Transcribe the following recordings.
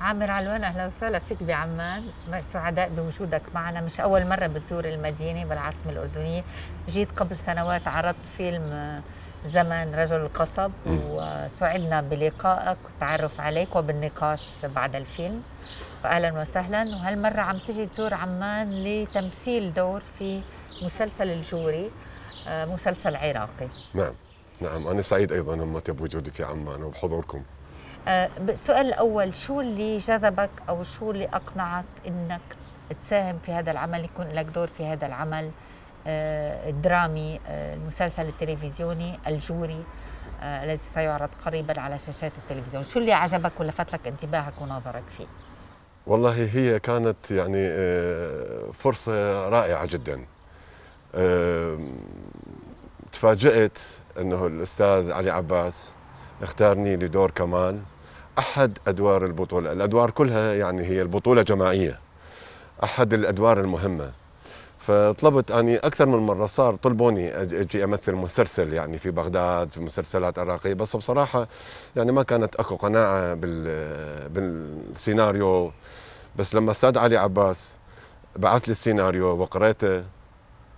عامر علوان اهلا وسهلا فيك بعمان سعداء بوجودك معنا مش اول مره بتزور المدينه بالعاصمه الاردنيه جيت قبل سنوات عرضت فيلم آه، زمن رجل القصب وسعدنا بلقائك والتعرف عليك وبالنقاش بعد الفيلم فاهلا وسهلا وهالمره عم تجي تزور عمان لتمثيل دور في مسلسل الجوري آه، مسلسل عراقي نعم نعم انا سعيد ايضا لما بوجودي في عمان وبحضوركم السؤال آه، الأول شو اللي جذبك أو شو اللي أقنعك إنك تساهم في هذا العمل يكون لك دور في هذا العمل آه، الدرامي آه، المسلسل التلفزيوني الجوري الذي سيعرض قريبا على شاشات التلفزيون شو اللي عجبك ولفت لك انتباهك ونظرك فيه والله هي كانت يعني فرصة رائعة جدا تفاجأت أنه الأستاذ علي عباس اختارني لدور كمال احد ادوار البطوله الادوار كلها يعني هي البطوله جماعيه احد الادوار المهمه فطلبت اني اكثر من مره صار طلبوني اجي امثل مسلسل يعني في بغداد في مسلسلات عراقيه بس بصراحه يعني ما كانت اكو قناعه بالسيناريو بس لما استاذ علي عباس بعث لي السيناريو وقريته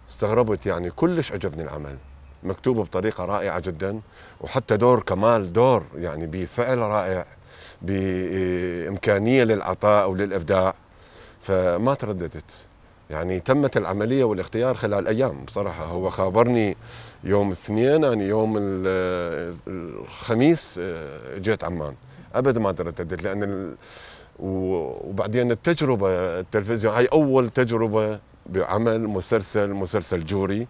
استغربت يعني كلش عجبني العمل مكتوب بطريقه رائعه جدا وحتى دور كمال دور يعني بفعل رائع بامكانيه للعطاء او للابداع فما ترددت يعني تمت العمليه والاختيار خلال ايام بصراحه هو خابرني يوم الاثنين يعني يوم الخميس آه، جيت عمان ابد ما ترددت لان وبعدين التجربه التلفزيون هاي اول تجربه بعمل مسلسل مسلسل جوري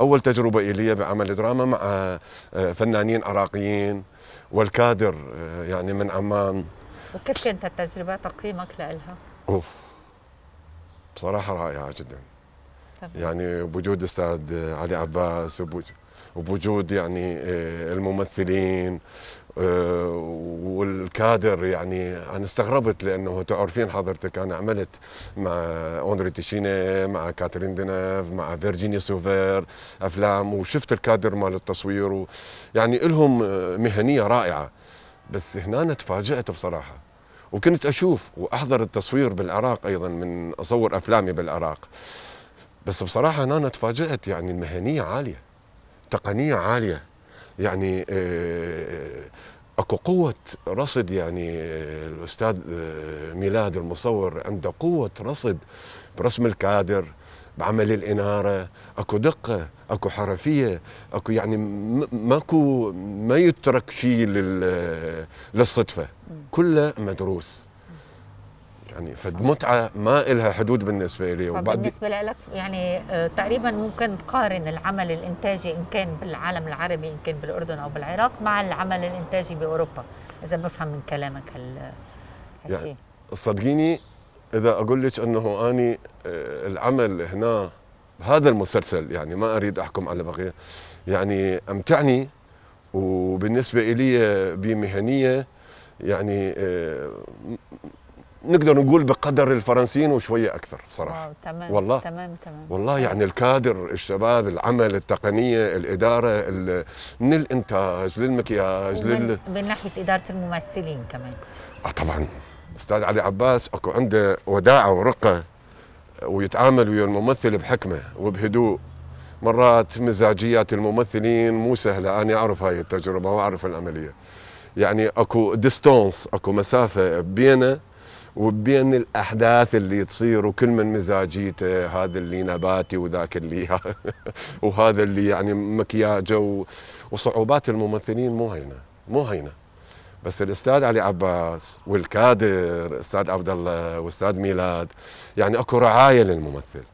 اول تجربه لي بعمل دراما مع آه، فنانين عراقيين والكادر آه، يعني من عمان وكيف كانت التجربه تقييمك لها؟ اوف بصراحه رائعه جدا طبعا. يعني بوجود استاذ علي عباس وبوجود وبوجود يعني آه، الممثلين آه، والكادر يعني انا استغربت لانه تعرفين حضرتك انا عملت مع اونري تشيني مع كاترين دينيف مع فيرجينيا سوفير افلام وشفت الكادر مال التصوير يعني لهم آه، مهنيه رائعه بس هنا تفاجات بصراحه وكنت اشوف واحضر التصوير بالعراق ايضا من اصور افلامي بالعراق بس بصراحه هنا تفاجات يعني المهنيه عاليه تقنيه عاليه يعني آه، آه، اكو قوه رصد يعني آه، الاستاذ ميلاد المصور عنده قوه رصد برسم الكادر بعمل الاناره اكو دقه اكو حرفيه اكو يعني ماكو ما يترك شيء للصدفه كله مدروس يعني فالمتعه ما لها حدود بالنسبه لي وبعد بالنسبه لك يعني آه، تقريبا ممكن تقارن العمل الانتاجي ان كان بالعالم العربي ان كان بالاردن او بالعراق مع العمل الانتاجي باوروبا اذا بفهم من كلامك هال هالشيء يعني صدقيني اذا اقول لك انه اني آه، العمل هنا هذا المسلسل يعني ما اريد احكم على بقيه يعني امتعني وبالنسبه لي بمهنيه يعني آه، نقدر نقول بقدر الفرنسيين وشويه اكثر صراحه واو تمام والله تمام تمام والله يعني الكادر الشباب العمل التقنيه الاداره من الانتاج للمكياج لل... من ناحيه اداره الممثلين كمان اه طبعا استاذ علي عباس اكو عنده وداعه ورقه ويتعامل ويا الممثل بحكمه وبهدوء مرات مزاجيات الممثلين مو سهله انا اعرف هاي التجربه واعرف العمليه يعني اكو ديستونس اكو مسافه بينه وبين الاحداث اللي تصير وكل من مزاجيته هذا اللي نباتي وذاك اللي وهذا اللي يعني مكياجه وصعوبات الممثلين مو هينه مو هينه بس الاستاذ علي عباس والكادر استاذ عبد الله واستاذ ميلاد يعني اكو رعايه للممثل